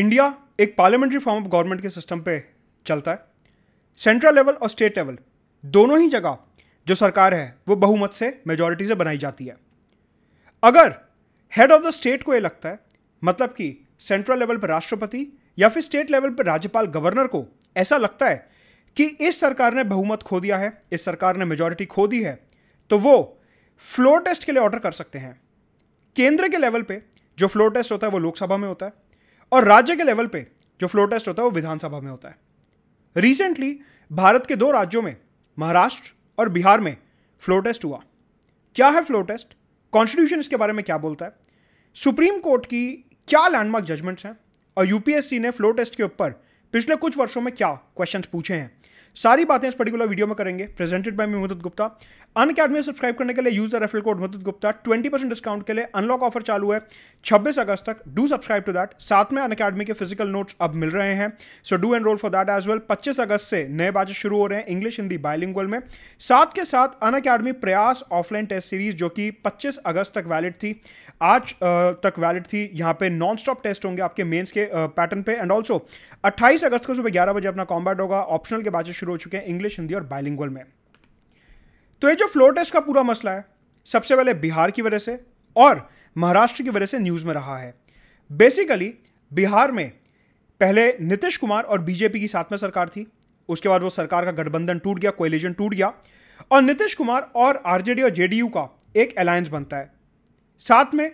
India एक parliamentary form of government के system पे चलता है सेंट्रल लेवल और स्टेट लेवल दोनों ही जगह जो सरकार है वो बहुमत से मेजोरिटी से बनाई जाती है अगर हेड ऑफ द स्टेट को ये लगता है मतलब कि सेंट्रल लेवल पर राष्ट्रपति या फिर स्टेट लेवल पर राज्यपाल गवर्नर को ऐसा लगता है कि इस सरकार ने बहुमत खो दिया है इस सरकार ने मेजोरिटी खो दी है तो वो फ्लोर टेस्ट के लिए ऑर्डर कर सकते हैं केंद्र के लेवल पे जो फ्लोर टेस्ट होता है वो लोकसभा में होता है और राज्य के लेवल पे जो फ्लोर टेस्ट होता है वो विधानसभा में होता है रिसेंटली भारत के दो राज्यों में महाराष्ट्र और बिहार में फ्लोर टेस्ट हुआ क्या है फ्लोर टेस्ट कॉन्स्टिट्यूशन इसके बारे में क्या बोलता है सुप्रीम कोर्ट की क्या लैंडमार्क जजमेंट्स हैं और यूपीएससी ने फ्लोर टेस्ट के ऊपर पिछले कुछ वर्षों में क्या क्वेश्चन पूछे हैं सारी बातें इस पर्टिकुलर वीडियो में करेंगे प्रेजेंटेड बाय मी मुदत गुप्ता अन अकेडमी सब्सक्राइब करने के लिए यूज द रेफरल कोड मुदत गुप्ता ट्वेंटी परसेंट डिस्काउंट के लिए अनलॉक ऑफर चालू है छब्बीस अगस्त तक डू सब्सक्राइब टू दैट साथ में अन अकेडमी के फिजिकल नोट्स अब मिल रहे हैं so do enrol for that as well पच्चीस अगस्त से नए बैचेज शुरू हो रहे हैं इंग्लिश हिंदी बायलिंग में साथ के साथ Unacademy Prayas offline test series जो कि पच्चीस अगस्त तक वैलिड थी आज तक वैलिड थी यहाँ पे नॉन स्टॉप टेस्ट होंगे आपके मेन्स के पैटर्न पे एंड ऑल्सो अट्ठाईस अगस्त को सुबह ग्यारह बजे अपना कॉम्बैट होगा ऑप्शनल के बैचेस शुरू हो चुके हैं इंग्लिश हिंदी और बाइलिंगुअल में तो ये जो फ्लोर टेस्ट का पूरा मसला है सबसे पहले बिहार की वजह से और महाराष्ट्र की वजह से न्यूज़ में रहा है बेसिकली बिहार में पहले नीतीश कुमार और बीजेपी की साथ में सरकार थी उसके बाद वो सरकार का गठबंधन टूट गया कोलिजन टूट गया और नीतीश कुमार और आरजेडी और जेडीयू का एक अलायंस बनता है साथ में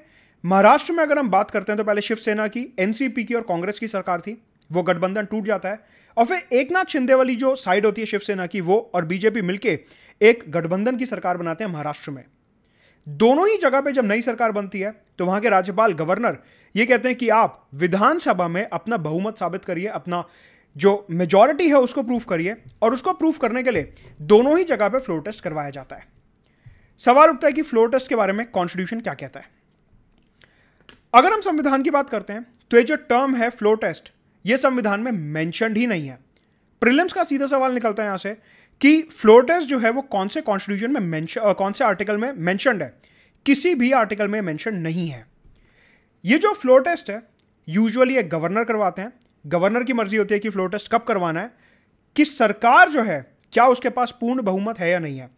महाराष्ट्र में अगर हम बात करते हैं तो पहले शिवसेना की एनसीपी की और कांग्रेस की सरकार थी वो गठबंधन टूट जाता है और फिर एक नाथ शिंदे वाली जो साइड होती है शिवसेना की वो और बीजेपी मिलकर एक गठबंधन की सरकार बनाते हैं महाराष्ट्र में दोनों ही जगह पे जब नई सरकार बनती है तो वहां के राज्यपाल गवर्नर ये कहते हैं कि आप विधानसभा में अपना बहुमत साबित करिए अपना जो मेजॉरिटी है उसको प्रूफ करिए और उसको प्रूफ करने के लिए दोनों ही जगह पे फ्लोर टेस्ट करवाया जाता है सवाल उठता है कि फ्लोर टेस्ट के बारे में कॉन्स्टिट्यूशन क्या कहता है अगर हम संविधान की बात करते हैं तो ये जो टर्म है फ्लोर टेस्ट ये संविधान में मैंशनड ही नहीं है प्रिलिम्स का सीधा सवाल निकलता है यहां से कि फ्लोर टेस्ट जो है वो कौन से कॉन्स्टिट्यूशन में मेंशन कौन से आर्टिकल में मैंशनड है किसी भी आर्टिकल में मैंशन नहीं है ये जो फ्लोर टेस्ट है यूजुअली एक गवर्नर करवाते हैं गवर्नर की मर्जी होती है कि फ्लोर टेस्ट कब करवाना है कि सरकार जो है क्या उसके पास पूर्ण बहुमत है या नहीं है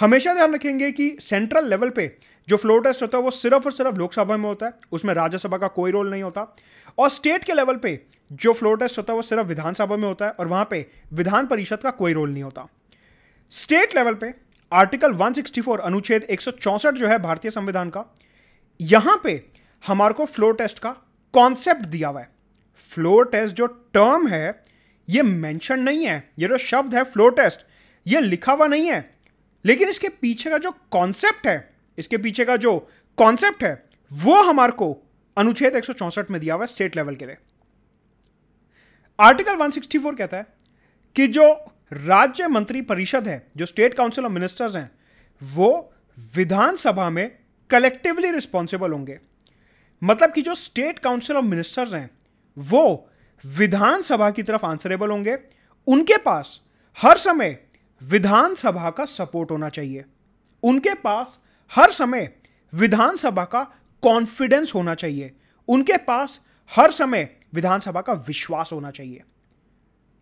हमेशा ध्यान रखेंगे कि सेंट्रल लेवल पे जो फ्लोर टेस्ट होता है वो सिर्फ और सिर्फ लोकसभा में होता है उसमें राज्यसभा का कोई रोल नहीं होता और स्टेट के लेवल पे जो फ्लोर टेस्ट होता है वो सिर्फ विधानसभा में होता है और वहां पे विधान परिषद का कोई रोल नहीं होता स्टेट लेवल पे आर्टिकल 164 अनुच्छेद 164 जो है भारतीय संविधान का यहां पे हमारे को फ्लोर टेस्ट का कॉन्सेप्ट दिया हुआ है फ्लोर टेस्ट जो टर्म है ये मेंशन नहीं है ये जो शब्द है फ्लोर टेस्ट ये लिखा हुआ नहीं है लेकिन इसके पीछे का जो कॉन्सेप्ट है इसके पीछे का जो कॉन्सेप्ट है वो हमारे को अनुच्छेद एक में दिया हुआ है स्टेट लेवल के लिए आर्टिकल 164 कहता है कि जो राज्य मंत्री परिषद है जो स्टेट काउंसिल ऑफ मिनिस्टर्स हैं वो विधानसभा में कलेक्टिवली रिस्पॉन्सिबल होंगे मतलब कि जो स्टेट काउंसिल ऑफ मिनिस्टर्स हैं वो विधानसभा की तरफ आंसरेबल होंगे उनके पास हर समय विधानसभा का सपोर्ट होना चाहिए उनके पास हर समय विधानसभा का कॉन्फिडेंस होना चाहिए उनके पास हर समय विधानसभा का विश्वास होना चाहिए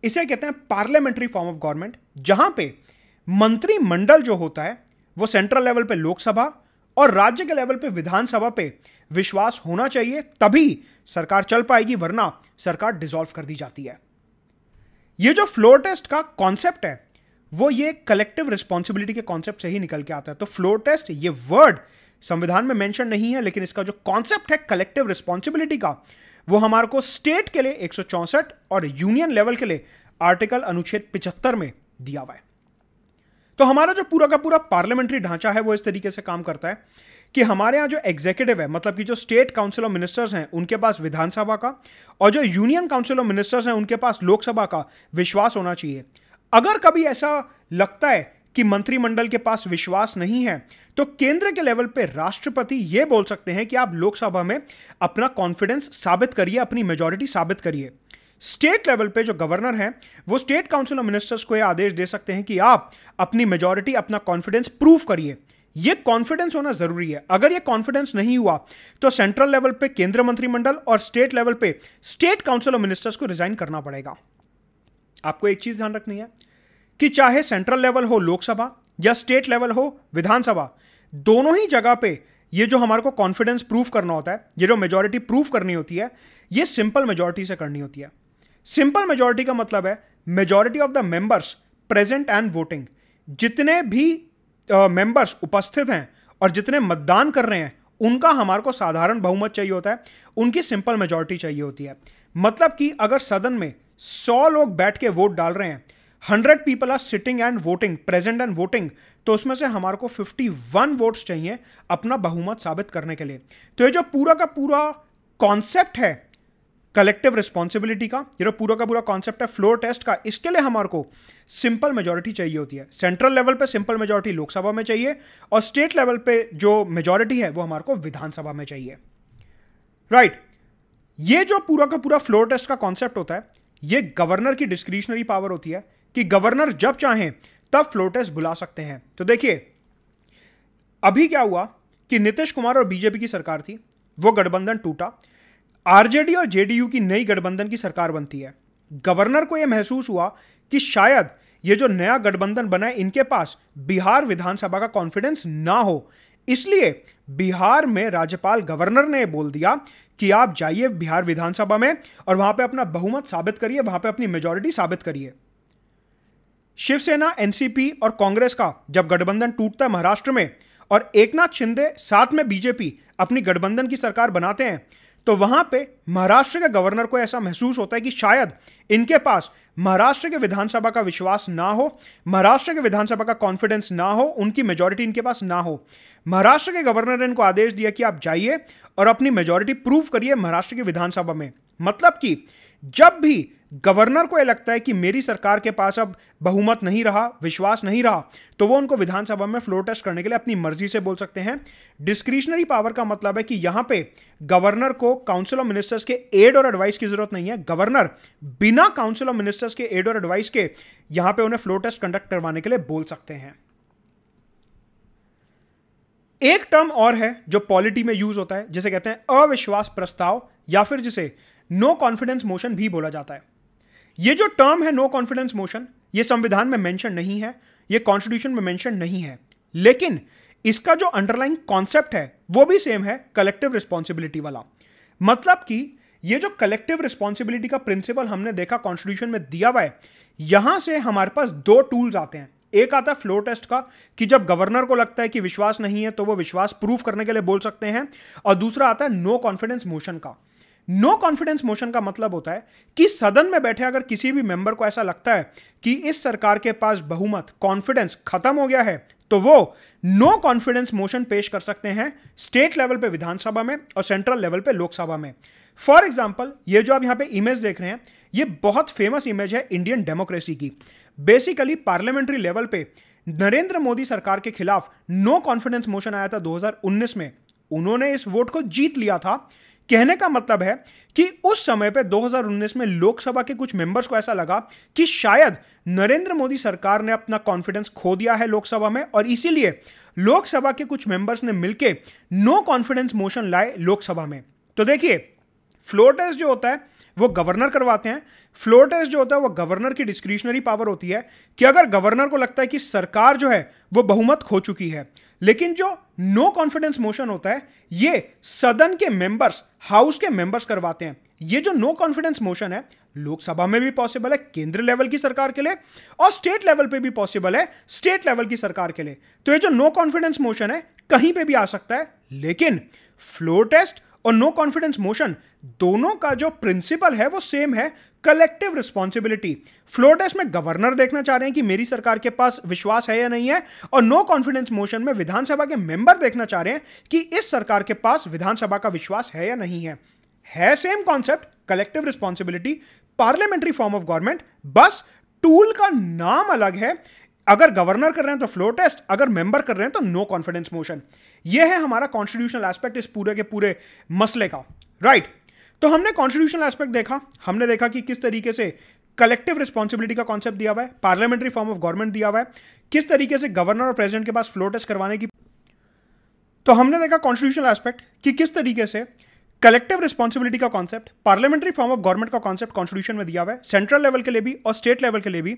इसे कहते हैं पार्लियामेंट्री फॉर्म ऑफ गवर्नमेंट जहां पे मंत्रिमंडल जो होता है वो सेंट्रल लेवल पे लोकसभा और राज्य के लेवल पे विधानसभा पे विश्वास होना चाहिए तभी सरकार चल पाएगी वरना सरकार डिसॉल्व कर दी जाती है ये जो फ्लोर टेस्ट का कॉन्सेप्ट है वो ये कलेक्टिव रिस्पॉन्सिबिलिटी के कॉन्सेप्ट से ही निकल के आता है तो फ्लोर टेस्ट ये वर्ड संविधान में मेंशन नहीं है लेकिन इसका जो कॉन्सेप्ट है कलेक्टिव रिस्पॉन्सिबिलिटी का वो हमारे को स्टेट के लिए एक और यूनियन लेवल के लिए आर्टिकल अनुच्छेद पिचहत्तर में दिया हुआ है तो हमारा जो पूरा का पूरा पार्लियामेंट्री ढांचा है वो इस तरीके से काम करता है कि हमारे यहाँ जो एग्जीक्यूटिव है मतलब कि जो स्टेट काउंसिल ऑफ मिनिस्टर्स हैं उनके पास विधानसभा का और जो यूनियन काउंसिल ऑफ मिनिस्टर्स हैं उनके पास लोकसभा का विश्वास होना चाहिए अगर कभी ऐसा लगता है कि मंत्रिमंडल के पास विश्वास नहीं है तो केंद्र के लेवल पे राष्ट्रपति ये बोल सकते हैं कि आप लोकसभा में अपना कॉन्फिडेंस साबित करिए अपनी मेजोरिटी साबित करिए स्टेट लेवल पे जो गवर्नर हैं वो स्टेट काउंसिल ऑफ मिनिस्टर्स को ये आदेश दे सकते हैं कि आप अपनी मेजोरिटी अपना कॉन्फिडेंस प्रूव करिए ये कॉन्फिडेंस होना जरूरी है अगर ये कॉन्फिडेंस नहीं हुआ तो सेंट्रल लेवल पे केंद्र मंत्रिमंडल और स्टेट लेवल पे स्टेट काउंसिल ऑफ मिनिस्टर्स को रिजाइन करना पड़ेगा आपको एक चीज ध्यान रखनी है कि चाहे सेंट्रल लेवल हो लोकसभा या स्टेट लेवल हो विधानसभा दोनों ही जगह पे ये जो हमारे को कॉन्फिडेंस प्रूफ करना होता है ये जो मेजोरिटी प्रूफ करनी होती है ये सिंपल मेजोरिटी से करनी होती है सिंपल मेजोरिटी का मतलब है majority of the members present and voting जितने भी मेंबर्स uh, उपस्थित हैं और जितने मतदान कर रहे हैं उनका हमारे को साधारण बहुमत चाहिए होता है उनकी सिंपल मेजोरिटी चाहिए होती है मतलब कि अगर सदन में सौ लोग बैठ के वोट डाल रहे हैं hundred people are sitting and voting present and voting तो उसमें से हमारे को फिफ्टी वन वोट्स चाहिए अपना बहुमत साबित करने के लिए तो ये जो पूरा का पूरा कॉन्सेप्ट है कलेक्टिव रिस्पॉन्सिबिलिटी का ये जो पूरा का पूरा कॉन्सेप्ट है फ्लोर टेस्ट का इसके लिए हमारे को सिंपल मेजोरिटी चाहिए होती है सेंट्रल लेवल पे सिंपल मेजोरिटी लोकसभा में चाहिए और स्टेट लेवल पे जो मेजोरिटी है वो हमारे को विधानसभा में चाहिए राइट right. ये जो पूरा का पूरा फ्लोर टेस्ट का कॉन्सेप्ट होता है ये गवर्नर की डिस्क्रिशनरी पावर होती है कि गवर्नर जब चाहें तब फ्लोटेस बुला सकते हैं तो देखिए अभी क्या हुआ कि नीतीश कुमार और बीजेपी की सरकार थी वो गठबंधन टूटा आरजेडी और जेडीयू की नई गठबंधन की सरकार बनती है गवर्नर को यह महसूस हुआ कि शायद ये जो नया गठबंधन बना है इनके पास बिहार विधानसभा का कॉन्फिडेंस ना हो इसलिए बिहार में राज्यपाल गवर्नर ने बोल दिया कि आप जाइए बिहार विधानसभा में और वहां पे अपना बहुमत साबित करिए वहां पे अपनी मेजोरिटी साबित करिए शिवसेना एनसीपी और कांग्रेस का जब गठबंधन टूटता है महाराष्ट्र में और एकनाथ शिंदे साथ में बीजेपी अपनी गठबंधन की सरकार बनाते हैं तो वहां पे महाराष्ट्र के गवर्नर को ऐसा महसूस होता है कि शायद इनके पास महाराष्ट्र के विधानसभा का विश्वास ना हो महाराष्ट्र के विधानसभा का कॉन्फिडेंस ना हो उनकी मेजोरिटी इनके पास ना हो महाराष्ट्र के गवर्नर ने इनको आदेश दिया कि आप जाइए और अपनी मेजोरिटी प्रूव करिए महाराष्ट्र की विधानसभा में मतलब कि जब भी गवर्नर को यह लगता है कि मेरी सरकार के पास अब बहुमत नहीं रहा विश्वास नहीं रहा तो वो उनको विधानसभा में फ्लोर टेस्ट करने के लिए अपनी मर्जी से बोल सकते हैं डिस्क्रिशनरी पावर का मतलब है कि यहां पे गवर्नर को काउंसिल ऑफ मिनिस्टर्स के एड और एडवाइस की जरूरत नहीं है गवर्नर बिना काउंसिल ऑफ मिनिस्टर्स के एड और एडवाइस के यहां पर उन्हें फ्लोर टेस्ट कंडक्ट करवाने के लिए बोल सकते हैं एक टर्म और है जो पॉलिटी में यूज होता है जिसे कहते हैं अविश्वास प्रस्ताव या फिर जिसे नो कॉन्फिडेंस मोशन भी बोला जाता है ये जो टर्म है नो कॉन्फिडेंस मोशन ये संविधान में मेंशन नहीं है ये कॉन्स्टिट्यूशन में मेंशन नहीं है लेकिन इसका जो अंडरलाइन कॉन्सेप्ट है वो भी सेम है कलेक्टिव रिस्पॉन्सिबिलिटी वाला मतलब कि ये जो कलेक्टिव रिस्पॉन्सिबिलिटी का प्रिंसिपल हमने देखा कॉन्स्टिट्यूशन में दिया हुआ है यहां से हमारे पास दो टूल्स आते हैं एक आता है फ्लो टेस्ट का कि जब गवर्नर को लगता है कि विश्वास नहीं है तो वो विश्वास प्रूफ करने के लिए बोल सकते हैं और दूसरा आता है नो कॉन्फिडेंस मोशन का नो कॉन्फिडेंस मोशन का मतलब होता है कि सदन में बैठे अगर किसी भी मेंबर को ऐसा लगता है कि इस सरकार के पास बहुमत कॉन्फिडेंस खत्म हो गया है तो वो नो कॉन्फिडेंस मोशन पेश कर सकते हैं स्टेट लेवल पे विधानसभा में और सेंट्रल लेवल पे लोकसभा में फॉर एग्जाम्पल ये जो आप यहां पे इमेज देख रहे हैं ये बहुत फेमस इमेज है इंडियन डेमोक्रेसी की बेसिकली पार्लियामेंट्री लेवल पे नरेंद्र मोदी सरकार के खिलाफ नो कॉन्फिडेंस मोशन आया था 2019 में उन्होंने इस वोट को जीत लिया था कहने का मतलब है कि उस समय पे 2019 में लोकसभा के कुछ मेंबर्स को ऐसा लगा कि शायद नरेंद्र मोदी सरकार ने अपना कॉन्फिडेंस खो दिया है लोकसभा में और इसीलिए लोकसभा के कुछ मेंबर्स ने मिलकर नो कॉन्फिडेंस मोशन लाए लोकसभा में तो देखिए फ्लोर टेस्ट जो होता है वो गवर्नर करवाते हैं फ्लोर टेस्ट जो होता है वो गवर्नर की डिस्क्रिशनरी पावर होती है कि अगर गवर्नर को लगता है कि सरकार जो है वो बहुमत खो चुकी है लेकिन जो नो कॉन्फिडेंस मोशन होता है ये सदन के मेंबर्स हाउस के मेंबर्स करवाते हैं ये जो नो कॉन्फिडेंस मोशन है लोकसभा में भी पॉसिबल है केंद्र लेवल की सरकार के लिए और स्टेट लेवल पे भी पॉसिबल है स्टेट लेवल की सरकार के लिए तो ये जो नो कॉन्फिडेंस मोशन है कहीं पे भी आ सकता है लेकिन फ्लोर टेस्ट और नो कॉन्फिडेंस मोशन दोनों का जो प्रिंसिपल है वो सेम है कलेक्टिव रिस्पॉन्सिबिलिटी फ्लोर टेस्ट में गवर्नर देखना चाह रहे हैं कि मेरी सरकार के पास विश्वास है या नहीं है और नो कॉन्फिडेंस मोशन में विधानसभा के मेंबर देखना चाह रहे हैं कि इस सरकार के पास विधानसभा का विश्वास है या नहीं है है same concept collective responsibility parliamentary form of government बस टूल का नाम अलग है अगर गवर्नर कर रहे हैं तो फ्लोर टेस्ट अगर मेंबर कर रहे हैं तो नो कॉन्फिडेंस मोशन ये है हमारा कॉन्स्टिट्यूशनल एस्पेक्ट इस पूरे के पूरे मसले का राइट right. तो हमने कॉन्स्टिट्यूशनल एस्पेक्ट देखा हमने देखा कि किस तरीके से कलेक्टिव रिस्पॉन्सिबिलिटी का कॉन्सेप्ट दिया हुआ है पार्लियामेंट्री फॉर्म ऑफ गवर्नमेंट दिया हुआ है किस तरीके से गवर्नर और प्रेसिडेंट के पास फ्लोर टेस्ट करवाने की तो हमने देखा कॉन्स्टिट्यूशनल एस्पेक्ट कि किस तरीके से कलेक्टिव रिस्पॉन्सिबिलिटी का concept parliamentary form of government का कॉन्सेप्ट कॉन्स्टिट्यूशन में दिया हुआ है सेंट्रल लेवल के लिए भी और स्टेट लेवल के लिए भी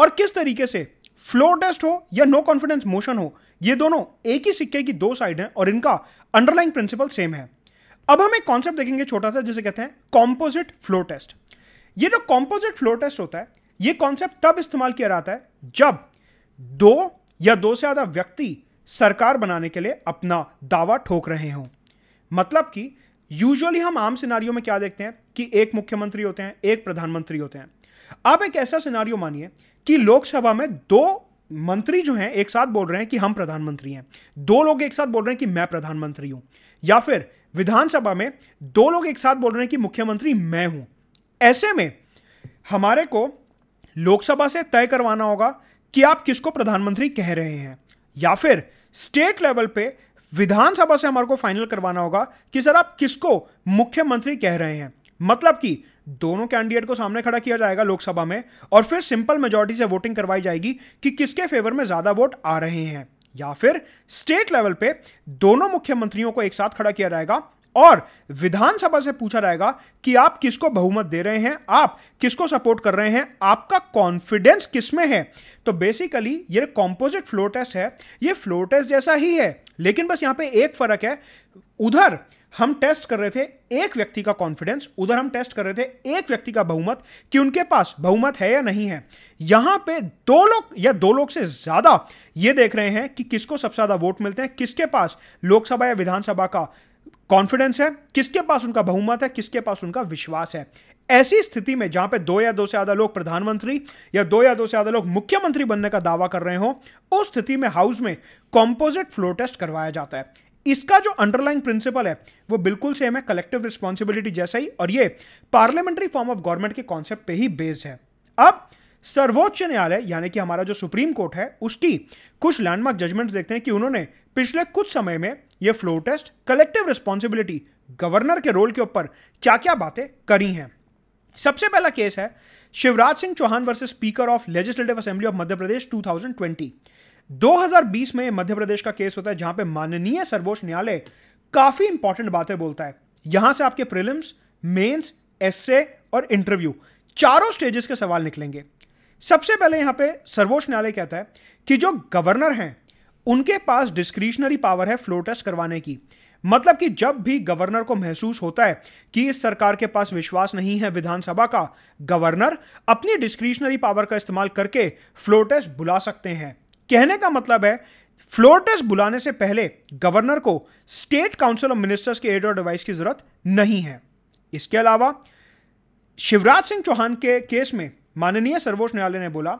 और किस तरीके से फ्लोर टेस्ट हो या नो कॉन्फिडेंस मोशन हो ये दोनों एक ही सिक्के की दो साइड हैं और इनका अंडरलाइन प्रिंसिपल सेम है अब हम एक कॉन्सेप्ट देखेंगे छोटा सा जिसे कहते हैं कॉम्पोजिट फ्लोर टेस्ट ये जो कॉम्पोजिट फ्लोर टेस्ट होता है ये कॉन्सेप्ट तब इस्तेमाल किया जाता है जब दो या दो से ज़्यादा व्यक्ति सरकार बनाने के लिए अपना दावा ठोक रहे हों मतलब कि यूजुअली हम आम सिनारियों में क्या देखते हैं कि एक मुख्यमंत्री होते हैं एक प्रधानमंत्री होते हैं आप एक ऐसा सिनारियो मानिए कि लोकसभा में दो मंत्री जो हैं एक साथ बोल रहे हैं कि हम प्रधानमंत्री हैं दो लोग एक साथ बोल रहे हैं कि मैं प्रधानमंत्री हूं या फिर विधानसभा में दो लोग एक साथ बोल रहे हैं कि मुख्यमंत्री मैं हूं ऐसे में हमारे को लोकसभा से तय करवाना होगा कि आप किसको प्रधानमंत्री कह रहे हैं या फिर स्टेट लेवल पे विधानसभा से हमारे को फाइनल करवाना होगा कि सर आप किसको मुख्यमंत्री कह रहे हैं मतलब कि दोनों कैंडिडेट को सामने खड़ा किया जाएगा लोकसभा में और फिर सिंपल मेजोरिटी से वोटिंग करवाई जाएगी कि किसके फेवर में ज्यादा वोट आ रहे हैं या फिर स्टेट लेवल पे दोनों मुख्यमंत्रियों को एक साथ खड़ा किया जाएगा और विधानसभा से पूछा जाएगा कि आप किसको बहुमत दे रहे हैं आप किसको सपोर्ट कर रहे हैं आपका कॉन्फिडेंस किसमें है तो बेसिकली ये कॉम्पोजिट फ्लोर टेस्ट है ये फ्लोर टेस्ट जैसा ही है लेकिन बस यहां पे एक फर्क है उधर हम टेस्ट कर रहे थे एक व्यक्ति का कॉन्फिडेंस उधर हम टेस्ट कर रहे थे एक व्यक्ति का बहुमत कि उनके पास बहुमत है या नहीं है यहां पे दो लोग या दो लोग से ज्यादा ये देख रहे हैं कि किसको सबसे ज्यादा वोट मिलते हैं किसके पास लोकसभा या विधानसभा का कॉन्फिडेंस है किसके पास उनका बहुमत है किसके पास उनका विश्वास है ऐसी स्थिति में जहां पे दो या दो से ज्यादा लोग प्रधानमंत्री या दो या दो से ज्यादा लोग मुख्यमंत्री बनने का दावा कर रहे हो उस स्थिति में हाउस में कॉम्पोजिट फ्लोर टेस्ट करवाया जाता है इसका जो अंडरलाइन प्रिंसिपल है वो बिल्कुल सेम है कलेक्टिव रिस्पॉन्सिबिलिटी जैसा ही और ये पार्लियामेंट्री फॉर्म ऑफ गवर्नमेंट के कॉन्सेप्ट पे ही बेस्ड है अब सर्वोच्च न्यायालय यानी कि हमारा जो सुप्रीम कोर्ट है उसकी कुछ लैंडमार्क जजमेंट्स देखते हैं कि उन्होंने पिछले कुछ समय में ये floor test collective responsibility governor के रोल के ऊपर क्या क्या बातें करी हैं सबसे पहला केस है Shivraj Singh Chouhan versus speaker of legislative assembly of Madhya Pradesh two 2020 में मध्य प्रदेश का केस होता है जहां पे माननीय सर्वोच्च न्यायालय काफी इंपॉर्टेंट बातें बोलता है यहां से आपके प्रिलिम्स मेंस एसए और इंटरव्यू चारों स्टेजेस के सवाल निकलेंगे सबसे पहले यहां पे सर्वोच्च न्यायालय कहता है कि जो गवर्नर हैं उनके पास डिस्क्रिशनरी पावर है फ्लो टेस्ट करवाने की मतलब कि जब भी गवर्नर को महसूस होता है कि इस सरकार के पास विश्वास नहीं है विधानसभा का गवर्नर अपनी डिस्क्रिशनरी पावर का इस्तेमाल करके फ्लो टेस्ट बुला सकते हैं कहने का मतलब है फ्लोर टेस्ट बुलाने से पहले गवर्नर को स्टेट काउंसिल ऑफ मिनिस्टर्स के एड और एडवाइस की जरूरत नहीं है इसके अलावा शिवराज सिंह चौहान के केस में माननीय सर्वोच्च न्यायालय ने बोला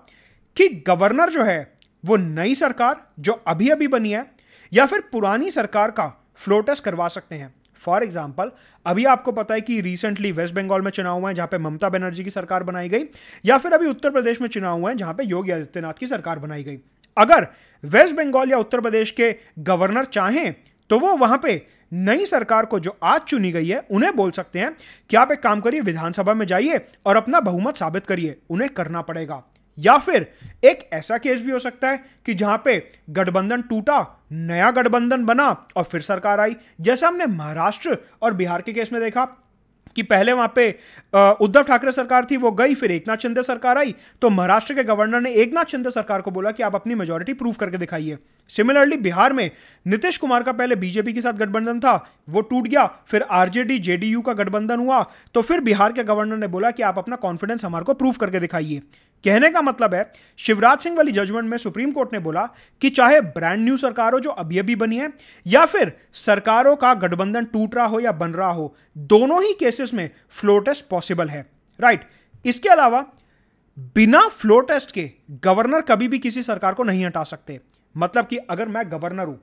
कि गवर्नर जो है वो नई सरकार जो अभी अभी बनी है या फिर पुरानी सरकार का फ्लोर टेस्ट करवा सकते हैं फॉर एग्जाम्पल अभी आपको पता है कि रिसेंटली वेस्ट बंगाल में चुनाव हुआ है जहां पे ममता बनर्जी की सरकार बनाई गई या फिर अभी उत्तर प्रदेश में चुनाव हुआ है जहां पे योगी आदित्यनाथ की सरकार बनाई गई अगर वेस्ट बंगाल या उत्तर प्रदेश के गवर्नर चाहें तो वो वहां पे नई सरकार को जो आज चुनी गई है उन्हें बोल सकते हैं कि आप एक काम करिए विधानसभा में जाइए और अपना बहुमत साबित करिए उन्हें करना पड़ेगा या फिर एक ऐसा केस भी हो सकता है कि जहां पे गठबंधन टूटा नया गठबंधन बना और फिर सरकार आई जैसा हमने महाराष्ट्र और बिहार के केस में देखा कि पहले वहां पे उद्धव ठाकरे सरकार थी वो गई फिर एक नाथ शिंदे सरकार आई तो महाराष्ट्र के गवर्नर ने एकनाथ शिंदे सरकार को बोला कि आप अपनी मेजोरिटी प्रूव करके दिखाइए सिमिलरली बिहार में नीतीश कुमार का पहले बीजेपी के साथ गठबंधन था वो टूट गया फिर आरजेडी जेडीयू का गठबंधन हुआ तो फिर बिहार के गवर्नर ने बोला कि आप अपना कॉन्फिडेंस हमारे को प्रूव करके दिखाइए कहने का मतलब है शिवराज सिंह वाली जजमेंट में सुप्रीम कोर्ट ने बोला कि चाहे ब्रांड न्यू सरकार हो जो अभी अभी बनी है या फिर सरकारों का गठबंधन टूट रहा हो या बन रहा हो दोनों ही केसेस में फ्लो टेस्ट पॉसिबल है राइट इसके अलावा बिना फ्लो टेस्ट के गवर्नर कभी भी किसी सरकार को नहीं हटा सकते मतलब कि अगर मैं गवर्नर हूं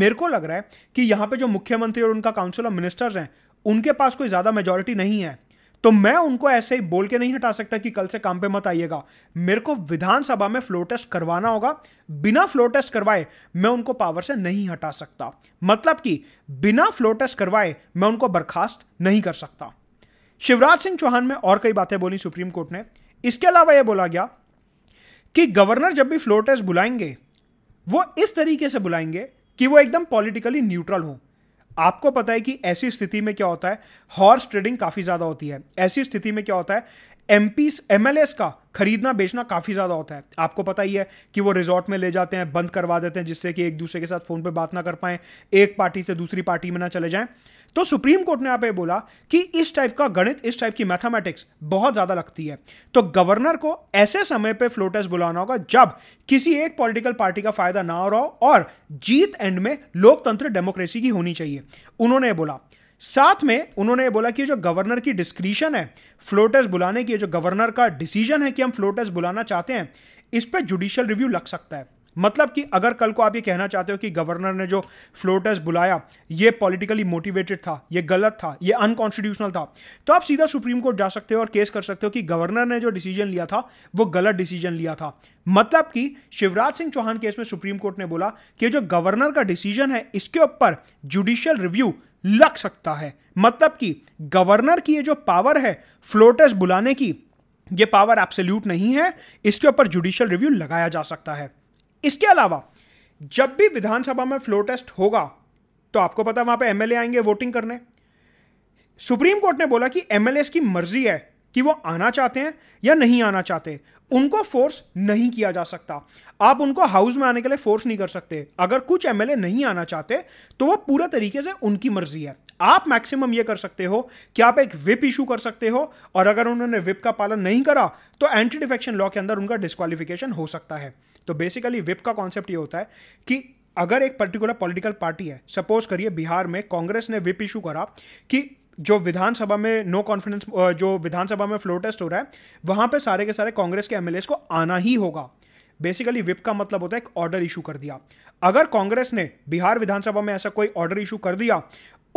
मेरे को लग रहा है कि यहां पे जो मुख्यमंत्री और उनका काउंसिल और मिनिस्टर्स हैं उनके पास कोई ज्यादा मेजोरिटी नहीं है तो मैं उनको ऐसे ही बोल के नहीं हटा सकता कि कल से काम पे मत आइएगा मेरे को विधानसभा में फ्लो टेस्ट करवाना होगा बिना फ्लो टेस्ट करवाए मैं उनको पावर से नहीं हटा सकता मतलब कि बिना फ्लो टेस्ट करवाए मैं उनको बर्खास्त नहीं कर सकता शिवराज सिंह चौहान में और कई बातें बोली सुप्रीम कोर्ट ने इसके अलावा यह बोला गया कि गवर्नर जब भी फ्लो टेस्ट बुलाएंगे वो इस तरीके से बुलाएंगे कि वो एकदम पॉलिटिकली न्यूट्रल हों आपको पता है कि ऐसी स्थिति में क्या होता है हॉर्स ट्रेडिंग काफ़ी ज़्यादा होती है ऐसी स्थिति में क्या होता है एम एमएलएस का खरीदना बेचना काफ़ी ज़्यादा होता है आपको पता ही है कि वो रिजॉर्ट में ले जाते हैं बंद करवा देते हैं जिससे कि एक दूसरे के साथ फ़ोन पर बात ना कर पाए एक पार्टी से दूसरी पार्टी में ना चले जाएं तो सुप्रीम कोर्ट ने आप ये बोला कि इस टाइप का गणित इस टाइप की मैथमेटिक्स बहुत ज़्यादा लगती है तो गवर्नर को ऐसे समय पर फ्लोटर्स बुलाना होगा जब किसी एक पॉलिटिकल पार्टी का फायदा ना हो रहा हो और जीत एंड में लोकतंत्र डेमोक्रेसी की होनी चाहिए उन्होंने बोला साथ में उन्होंने बोला कि जो गवर्नर की डिस्क्रिशन है फ्लोटर्स बुलाने की जो गवर्नर का डिसीजन है कि हम फ्लोटर्स बुलाना चाहते हैं इस पर जुडिशियल रिव्यू लग सकता है मतलब कि अगर कल को आप ये कहना चाहते हो कि गवर्नर ने जो फ्लोटर्स बुलाया ये पॉलिटिकली मोटिवेटेड था ये गलत था ये अनकॉन्स्टिट्यूशनल था तो आप सीधा सुप्रीम कोर्ट जा सकते हो और केस कर सकते हो कि गवर्नर ने जो डिसीजन लिया था वो गलत डिसीजन लिया था मतलब कि शिवराज सिंह चौहान केस में सुप्रीम कोर्ट ने बोला कि जो गवर्नर का डिसीजन है इसके ऊपर जुडिशियल रिव्यू लग सकता है मतलब कि गवर्नर की ये जो पावर है फ्लोटर्स बुलाने की ये पावर एब्सोल्यूट नहीं है इसके ऊपर जुडिशियल रिव्यू लगाया जा सकता है इसके अलावा जब भी विधानसभा में फ्लो टेस्ट होगा तो आपको पता वहां पे एमएलए आएंगे वोटिंग करने सुप्रीम कोर्ट ने बोला कि एमएलए की मर्जी है कि वो आना चाहते हैं या नहीं आना चाहते उनको फोर्स नहीं किया जा सकता आप उनको हाउस में आने के लिए फोर्स नहीं कर सकते अगर कुछ एमएलए नहीं आना चाहते तो वो पूरे तरीके से उनकी मर्जी है आप मैक्सिमम ये कर सकते हो कि आप एक विप इशू कर सकते हो और अगर उन्होंने विप का पालन नहीं करा तो एंटी डिफेक्शन लॉ के अंदर उनका डिस्कालिफिकेशन हो सकता है तो बेसिकली विप का कॉन्सेप्ट ये होता है कि अगर एक पर्टिकुलर पॉलिटिकल पार्टी है सपोज करिए बिहार में कांग्रेस ने विप इशू करा कि जो विधानसभा में नो कॉन्फिडेंस जो विधानसभा में फ्लोर टेस्ट हो रहा है वहां पे सारे के सारे कांग्रेस के एमएलए को आना ही होगा बेसिकली विप का मतलब होता है एक ऑर्डर इशू कर दिया अगर कांग्रेस ने बिहार विधानसभा में ऐसा कोई ऑर्डर इशू कर दिया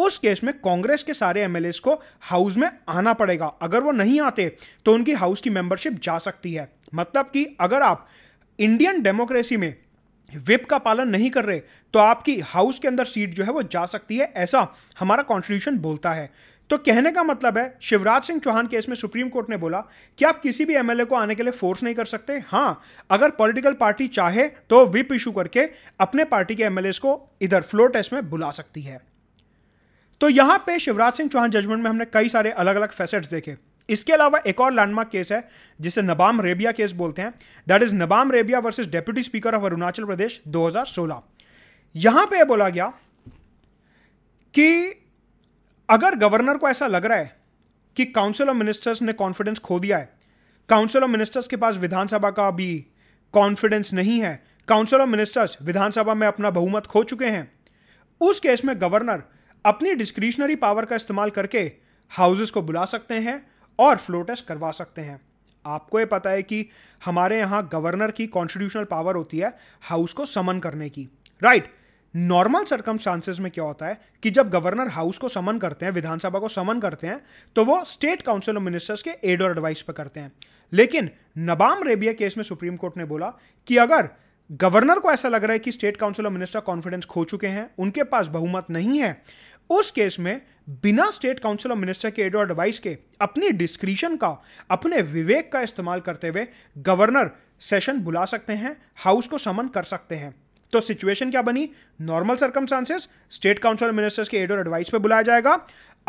उस केस में कांग्रेस के सारे एमएलए को हाउस में आना पड़ेगा अगर वो नहीं आते तो उनकी हाउस की मेंबरशिप जा सकती है मतलब कि अगर आप इंडियन डेमोक्रेसी में विप का पालन नहीं कर रहे तो आपकी हाउस के अंदर सीट जो है वो जा सकती है ऐसा हमारा कॉन्स्टिट्यूशन बोलता है तो कहने का मतलब है शिवराज सिंह चौहान केस में सुप्रीम कोर्ट ने बोला कि आप किसी भी एमएलए को आने के लिए फोर्स नहीं कर सकते हाँ अगर पॉलिटिकल पार्टी चाहे तो विप इशू करके अपने पार्टी के एमएलए को इधर फ्लो टेस्ट में बुला सकती है तो यहां पे शिवराज सिंह चौहान जजमेंट में हमने कई सारे अलग अलग फैसेट्स देखे इसके अलावा एक और लैंडमार्क केस है जिसे नबाम रेबिया केस बोलते हैं that is Nabam Rebia versus deputy speaker of Arunachal Pradesh 2016 यहां पे बोला गया कि अगर गवर्नर को ऐसा लग रहा है कि काउंसिल ऑफ मिनिस्टर्स ने कॉन्फिडेंस खो दिया है काउंसिल ऑफ मिनिस्टर्स के पास विधानसभा का भी कॉन्फिडेंस नहीं है काउंसिल ऑफ मिनिस्टर्स विधानसभा में अपना बहुमत खो चुके हैं उस केस में गवर्नर अपनी डिस्क्रिशनरी पावर का इस्तेमाल करके हाउसेस को बुला सकते हैं और फ्लो टेस्ट करवा सकते हैं आपको ये पता है कि हमारे यहाँ गवर्नर की कॉन्स्टिट्यूशनल पावर होती है हाउस को समन करने की राइट नॉर्मल चांसेस में क्या होता है कि जब गवर्नर हाउस को समन करते हैं विधानसभा को समन करते हैं तो वो स्टेट काउंसिल ऑफ मिनिस्टर्स के एड और एडवाइस पर करते हैं लेकिन नबाम रेबिया केस में सुप्रीम कोर्ट ने बोला कि अगर गवर्नर को ऐसा लग रहा है कि state council of minister confidence खो चुके हैं उनके पास बहुमत नहीं है उस केस में बिना स्टेट काउंसिल ऑफ मिनिस्टर के एड और एडवाइस के अपनी डिस्क्रिशन का अपने विवेक का इस्तेमाल करते हुए गवर्नर सेशन बुला सकते हैं हाउस को समन कर सकते हैं तो सिचुएशन क्या बनी normal circumstances state council of ministers के एड और एडवाइस पे बुलाया जाएगा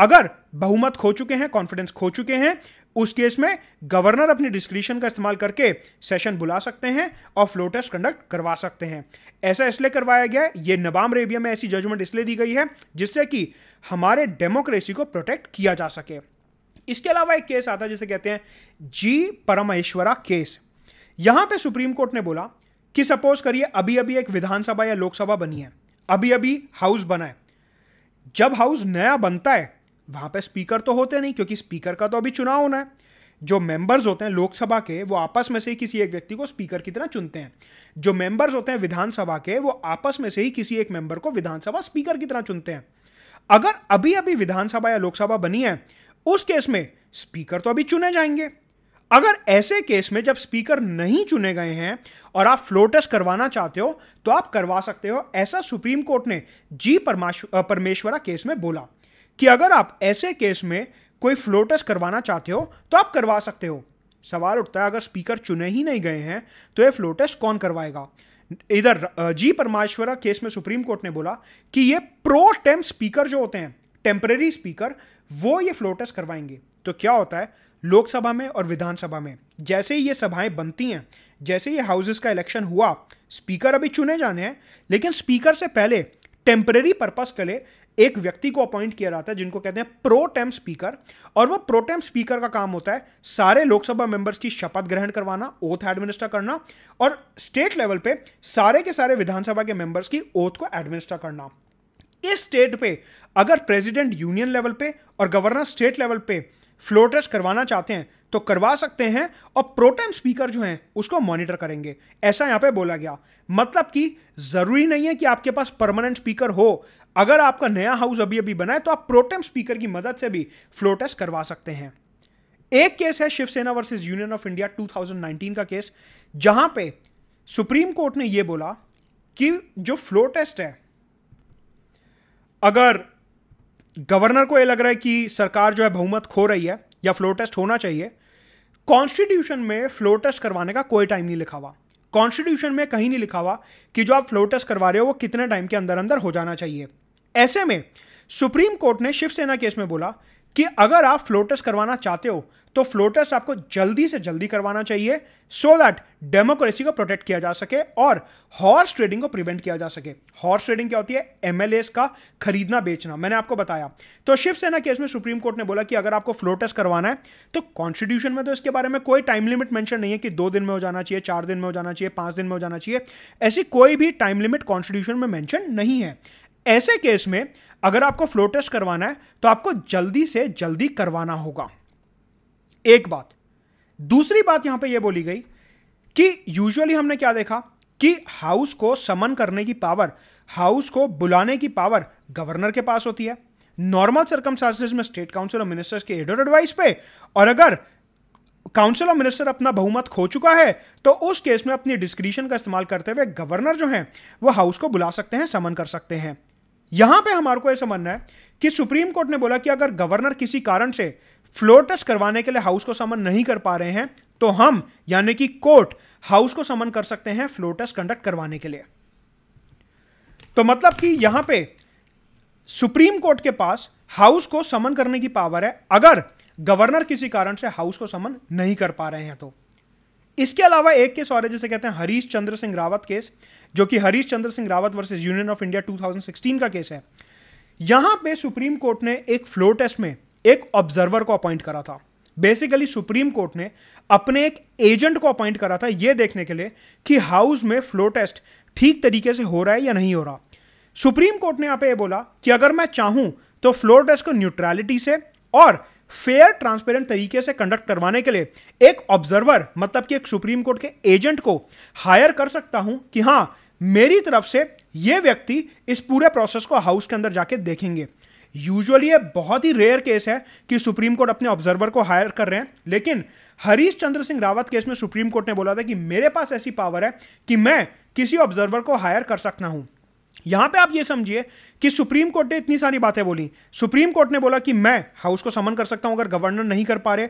अगर बहुमत खो चुके हैं कॉन्फिडेंस खो चुके हैं उस केस में गवर्नर अपनी डिस्क्रिप्शन का इस्तेमाल करके सेशन बुला सकते हैं और टेस्ट कंडक्ट करवा सकते हैं ऐसा इसलिए करवाया गया ये नबाम रेबिया में ऐसी जजमेंट इसलिए दी गई है जिससे कि हमारे डेमोक्रेसी को प्रोटेक्ट किया जा सके इसके अलावा एक केस आता है जिसे कहते हैं जी परमेश्वरा केस यहां पे सुप्रीम कोर्ट ने बोला कि सपोज करिए अभी अभी एक विधानसभा या लोकसभा बनी है अभी अभी हाउस बना है जब हाउस नया बनता है वहां पे स्पीकर तो होते नहीं क्योंकि स्पीकर का तो अभी चुनाव होना है जो मेंबर्स होते हैं लोकसभा के वो आपस में से ही किसी एक व्यक्ति को स्पीकर की तरह चुनते हैं जो मेंबर्स होते हैं विधानसभा के वो आपस में से ही किसी एक मेंबर को विधानसभा स्पीकर की तरह चुनते हैं अगर अभी अभी विधानसभा या लोकसभा बनी है उस केस में स्पीकर तो अभी चुने जाएंगे अगर ऐसे केस में जब स्पीकर नहीं चुने गए हैं और आप फ्लोटस टेस्ट करवाना चाहते हो तो आप करवा सकते हो ऐसा सुप्रीम कोर्ट ने जी परमेश्वरा केस में बोला कि अगर आप ऐसे केस में कोई फ्लोटस करवाना चाहते हो तो आप करवा सकते हो सवाल उठता है अगर स्पीकर चुने ही नहीं गए हैं तो ये फ्लोटस कौन करवाएगा इधर जी परमाश्वरा केस में सुप्रीम कोर्ट ने बोला कि ये प्रो टेम स्पीकर जो होते हैं टेम्परेरी स्पीकर वो ये फ्लोटस करवाएंगे तो क्या होता है लोकसभा में और विधानसभा में जैसे ही ये सभाएं बनती हैं जैसे ही हाउसेस का इलेक्शन हुआ स्पीकर अभी चुने जाने हैं लेकिन स्पीकर से पहले टेम्परेरी पर्पज के लिए एक व्यक्ति को अपॉइंट किया जाता है जिनको कहते हैं प्रोटेम स्पीकर और वो प्रोटेम स्पीकर का काम होता है सारे लोकसभा मेंबर्स की शपथ ग्रहण करवाना ओथ एडमिनिस्टर करना और स्टेट लेवल पे सारे के सारे विधानसभा के मेंबर्स की ओथ को एडमिनिस्टर करना इस स्टेट पे अगर प्रेसिडेंट यूनियन लेवल पे और गवर्नर स्टेट लेवल पे फ्लोर टेस्ट करवाना चाहते हैं तो करवा सकते हैं और प्रोटेम स्पीकर जो हैं उसको मॉनिटर करेंगे ऐसा यहां पे बोला गया मतलब कि जरूरी नहीं है कि आपके पास परमानेंट स्पीकर हो अगर आपका नया हाउस अभी अभी बना है तो आप प्रोटेम स्पीकर की मदद से भी फ्लो टेस्ट करवा सकते हैं एक केस है Shiv Sena versus union of India 2019 का केस जहां पे सुप्रीम कोर्ट ने यह बोला कि जो फ्लो टेस्ट है अगर गवर्नर को यह लग रहा है कि सरकार जो है बहुमत खो रही है या फ्लो टेस्ट होना चाहिए कॉन्स्टिट्यूशन में फ्लो टेस्ट करवाने का कोई टाइम नहीं लिखा हुआ कॉन्स्टिट्यूशन में कहीं नहीं लिखा हुआ कि जो आप फ्लो टेस्ट करवा रहे हो वो कितने टाइम के अंदर अंदर हो जाना चाहिए ऐसे में सुप्रीम कोर्ट ने शिवसेना केस में बोला कि अगर आप फ्लोटस करवाना चाहते हो तो फ्लोटस आपको जल्दी से जल्दी करवाना चाहिए सो दैट डेमोक्रेसी को प्रोटेक्ट किया जा सके और हॉर्स ट्रेडिंग को प्रिवेंट किया जा सके हॉर्स ट्रेडिंग क्या होती है एमएलएस का खरीदना बेचना मैंने आपको बताया तो शिवसेना केस में सुप्रीम कोर्ट ने बोला कि अगर आपको फ्लोटस करवाना है तो कॉन्स्टिट्यूशन में तो इसके बारे में कोई टाइम लिमिट मेंशन नहीं है कि दो दिन में हो जाना चाहिए चार दिन में हो जाना चाहिए पांच दिन में हो जाना चाहिए ऐसी कोई भी टाइम लिमिट कॉन्स्टिट्यूशन में मैंशन नहीं है ऐसे केस में अगर आपको फ्लो टेस्ट करवाना है तो आपको जल्दी से जल्दी करवाना होगा एक बात दूसरी बात यहां पे यह बोली गई कि यूजुअली हमने क्या देखा कि हाउस को समन करने की पावर हाउस को बुलाने की पावर गवर्नर के पास होती है नॉर्मल सरकम में स्टेट काउंसिल ऑफ मिनिस्टर्स के एडेड एडवाइस पे और अगर काउंसिल ऑफ मिनिस्टर अपना बहुमत खो चुका है तो उस केस में अपनी डिस्क्रिशन का इस्तेमाल करते हुए गवर्नर जो हैं वो हाउस को बुला सकते हैं समन कर सकते हैं यहां पे हमारे को यह समझना है कि सुप्रीम कोर्ट ने बोला कि अगर गवर्नर किसी कारण से फ्लोर टेस्ट करवाने के लिए हाउस को समन नहीं कर पा रहे हैं तो हम यानी कि कोर्ट हाउस को समन कर सकते हैं फ्लोर टेस्ट कंडक्ट करवाने के लिए तो मतलब कि यहां पे सुप्रीम कोर्ट के पास हाउस को समन करने की पावर है अगर गवर्नर किसी कारण से हाउस को समन नहीं कर पा रहे हैं तो इसके अलावा एक केस और है जिसे कहते हैं हरीश चंद्र सिंह रावत केस जो कि Harish Chandra Singh Rawat versus union of India 2016 का केस है यहां पे सुप्रीम कोर्ट ने एक फ्लो टेस्ट में एक ऑब्जर्वर को अपॉइंट करा था बेसिकली सुप्रीम कोर्ट ने अपने एक एजेंट को अपॉइंट करा था यह देखने के लिए कि हाउस में फ्लो टेस्ट ठीक तरीके से हो रहा है या नहीं हो रहा सुप्रीम कोर्ट ने यहां पे ये बोला कि अगर मैं चाहूं तो फ्लो टेस्ट को न्यूट्रैलिटी से और फेयर ट्रांसपेरेंट तरीके से कंडक्ट करवाने के लिए एक ऑब्जर्वर मतलब कि एक सुप्रीम कोर्ट के एजेंट को हायर कर सकता हूं कि हाँ मेरी तरफ से ये व्यक्ति इस पूरे प्रोसेस को हाउस के अंदर जाके देखेंगे यूजुअली ये बहुत ही रेयर केस है कि सुप्रीम कोर्ट अपने ऑब्जर्वर को हायर कर रहे हैं लेकिन हरीश चंद्र सिंह रावत केस में सुप्रीम कोर्ट ने बोला था कि मेरे पास ऐसी पावर है कि मैं किसी ऑब्जर्वर को हायर कर सकता हूं यहां पे आप ये समझिए कि सुप्रीम कोर्ट ने इतनी सारी बातें बोली सुप्रीम कोर्ट ने बोला कि मैं हाउस को समन कर सकता हूं अगर गवर्नर नहीं कर पा रहे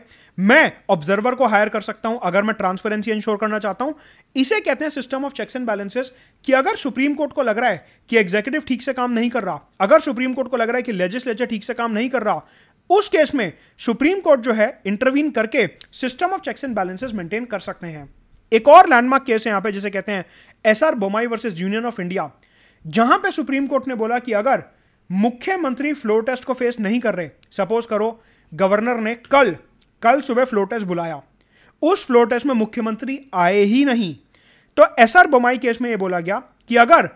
मैं ऑब्जर्वर को हायर कर सकता हूं अगर मैं ट्रांसपेरेंसी इंश्योर करना चाहता हूं इसे कहते हैं system of checks and balances कि अगर सुप्रीम कोर्ट को लग रहा है कि एग्जीक्यूटिव ठीक से काम नहीं कर रहा अगर सुप्रीम कोर्ट को लग रहा है कि लेजिस्लेचर ठीक से काम नहीं कर रहा उस केस में सुप्रीम कोर्ट जो है इंटरवीन करके system of checks and balances maintain कर सकते हैं एक और लैंडमार्क केस है यहां पे जिसे कहते हैं S R Bommai versus union of India जहां पे सुप्रीम कोर्ट ने बोला कि अगर मुख्यमंत्री फ्लो टेस्ट को फेस नहीं कर रहे सपोज करो गवर्नर ने कल कल सुबह फ्लो टेस्ट बुलाया उस फ्लो टेस्ट में मुख्यमंत्री आए ही नहीं तो एस आर बोमाई केस में यह बोला गया कि अगर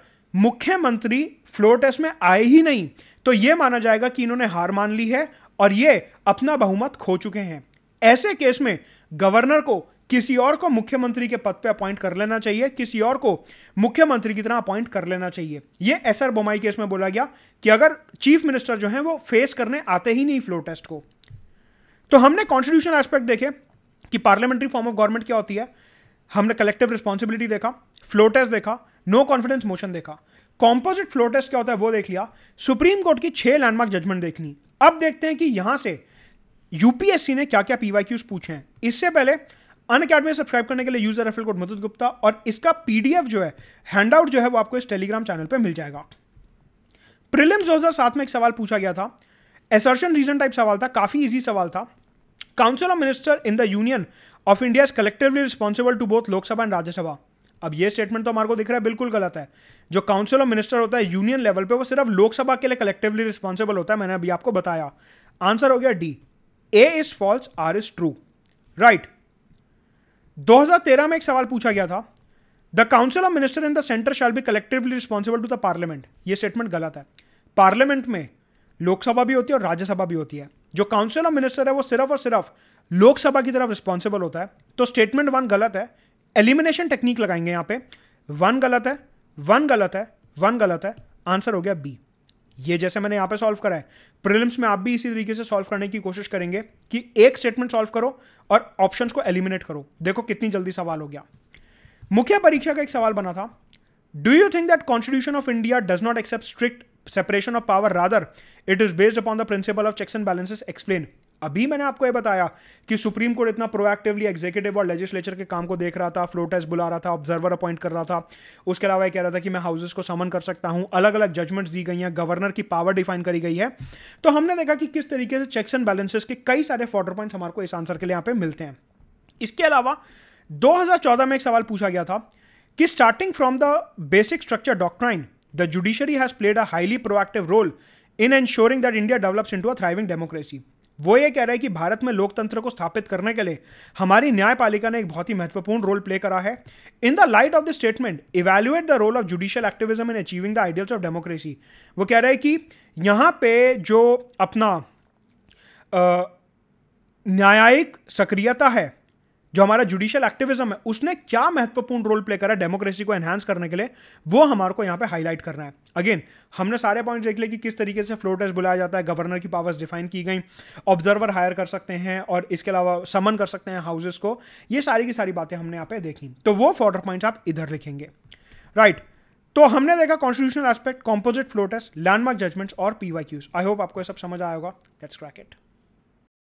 मुख्यमंत्री फ्लो टेस्ट में आए ही नहीं तो यह माना जाएगा कि इन्होंने हार मान ली है और ये अपना बहुमत खो चुके हैं ऐसे केस में गवर्नर को किसी और को मुख्यमंत्री के पद पे अपॉइंट कर लेना चाहिए किसी और को मुख्यमंत्री की तरह अपॉइंट कर लेना चाहिए यह एस आर बोमाई केस में बोला गया कि अगर चीफ मिनिस्टर जो है वो फेस करने आते ही नहीं फ्लो टेस्ट को तो हमने कॉन्स्टिट्यूशन एस्पेक्ट देखे कि पार्लियामेंट्री फॉर्म ऑफ गवर्नमेंट क्या होती है हमने कलेक्टिव रिस्पॉन्सिबिलिटी देखा फ्लो टेस्ट देखा नो कॉन्फिडेंस मोशन देखा कॉम्पोजिट फ्लो टेस्ट क्या होता है वो देख लिया सुप्रीम कोर्ट की छह लैंडमार्क जजमेंट देखनी अब देखते हैं कि यहां से यूपीएससी ने क्या क्या पीवाई पूछे हैं इससे पहले अन अकेडमी सब्सक्राइब करने के लिए यूजर रेफरल कोड मधुद गुप्ता और इसका पीडीएफ जो है हैंडआउट जो है वो आपको इस टेलीग्राम चैनल पर मिल जाएगा प्रिलिम्स 2007 में एक सवाल पूछा गया था एसर्शन रीजन टाइप सवाल था काफी इजी सवाल था council of minister in the union of India is collectively responsible to both Lok Sabha and Rajya Sabha अब ये स्टेटमेंट तो हमारे को दिख रहा है बिल्कुल गलत है जो काउंसिल ऑफ मिनिस्टर होता है यूनियन लेवल पे वो सिर्फ लोकसभा के लिए कलेक्टिवली रिस्पॉन्सिबल होता है मैंने अभी आपको बताया आंसर हो गया the A is false R is true right 2013 में एक सवाल पूछा गया था the council of minister in the centre shall be collectively responsible to the parliament ये स्टेटमेंट गलत है पार्लियामेंट में लोकसभा भी होती है और राज्यसभा भी होती है जो काउंसिल ऑफ मिनिस्टर है वो सिर्फ और सिर्फ लोकसभा की तरफ रिस्पॉन्सिबल होता है तो स्टेटमेंट वन गलत है एलिमिनेशन टेक्निक लगाएंगे यहां पे वन गलत है वन गलत है वन गलत है आंसर हो गया बी ये जैसे मैंने यहां पे सॉल्व करा है प्रिलिम्स में आप भी इसी तरीके से सॉल्व करने की कोशिश करेंगे कि एक स्टेटमेंट सॉल्व करो और ऑप्शन को एलिमिनेट करो देखो कितनी जल्दी सवाल हो गया मुख्य परीक्षा का एक सवाल बना था do you think that constitution of India does not accept strict separation of power rather it is based upon the principle of checks and balances explain अभी मैंने आपको यह बताया कि सुप्रीम कोर्ट इतना प्रोएक्टिवली एग्जीक्यूटिव और लेजिस्लेचर के काम को देख रहा था फ्लो टेस्ट बुला रहा था ऑब्जर्वर अपॉइंट कर रहा था उसके अलावा यह कह रहा था कि मैं हाउसेस को समन कर सकता हूं अलग अलग जजमेंट्स दी गई हैं गवर्नर की पावर डिफाइन करी गई है तो हमने देखा कि किस तरीके से चेक्स एंड बैलेंसेस के कई सारे फॉर्डर पॉइंट्स हमारे को इस आंसर के लिए यहां पर मिलते हैं इसके अलावा 2014 में एक सवाल पूछा गया था कि starting from the basic structure doctrine the judiciary has played a highly proactive role in ensuring that India develops into a thriving democracy वो ये कह रहा है कि भारत में लोकतंत्र को स्थापित करने के लिए हमारी न्यायपालिका ने एक बहुत ही महत्वपूर्ण रोल प्ले करा है in the light of the statement evaluate the role of judicial activism in achieving the ideals of democracy वो कह रहा है कि यहाँ पे जो अपना न्यायिक सक्रियता है जो हमारा जुडिशियल एक्टिविज्म है उसने क्या महत्वपूर्ण रोल प्ले करा डेमोक्रेसी को एनहांस करने के लिए वो हमारे को यहाँ पे हाईलाइट करना है अगेन हमने सारे पॉइंट देख लिए कि किस तरीके से फ्लोटर्स बुलाया जाता है गवर्नर की पावर्स डिफाइन की गई ऑब्जर्वर हायर कर सकते हैं और इसके अलावा समन कर सकते हैं हाउसेस को ये सारी की सारी बातें हमने यहाँ पे देखी तो वो फॉर्डर पॉइंट्स आप इधर लिखेंगे राइट right. तो हमने देखा constitutional aspect composite floor tests landmark judgments और पीवाईक्यूज आई होप आपको सब समझ आया होगा लेट्स क्रैक इट